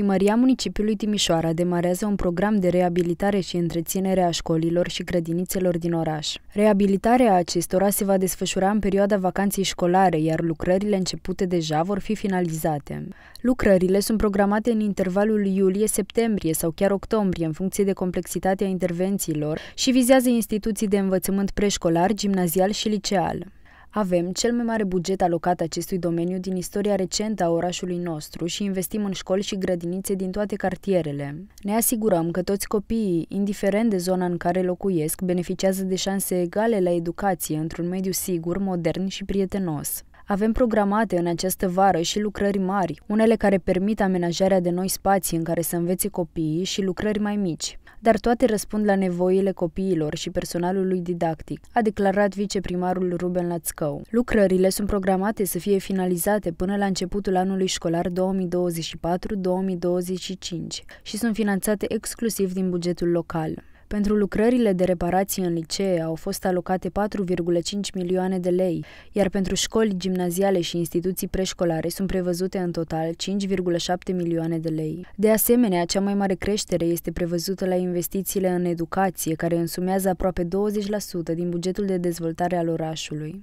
Primăria Municipiului Timișoara demarează un program de reabilitare și întreținere a școlilor și grădinițelor din oraș. Reabilitarea acestora se va desfășura în perioada vacanței școlare, iar lucrările începute deja vor fi finalizate. Lucrările sunt programate în intervalul iulie-septembrie sau chiar octombrie, în funcție de complexitatea intervențiilor și vizează instituții de învățământ preșcolar, gimnazial și liceal. Avem cel mai mare buget alocat acestui domeniu din istoria recentă a orașului nostru și investim în școli și grădinițe din toate cartierele. Ne asigurăm că toți copiii, indiferent de zona în care locuiesc, beneficiază de șanse egale la educație într-un mediu sigur, modern și prietenos. Avem programate în această vară și lucrări mari, unele care permit amenajarea de noi spații în care să învețe copiii și lucrări mai mici. Dar toate răspund la nevoile copiilor și personalului didactic, a declarat viceprimarul Ruben Lațcău. Lucrările sunt programate să fie finalizate până la începutul anului școlar 2024-2025 și sunt finanțate exclusiv din bugetul local. Pentru lucrările de reparație în licee au fost alocate 4,5 milioane de lei, iar pentru școli gimnaziale și instituții preșcolare sunt prevăzute în total 5,7 milioane de lei. De asemenea, cea mai mare creștere este prevăzută la investițiile în educație, care însumează aproape 20% din bugetul de dezvoltare al orașului.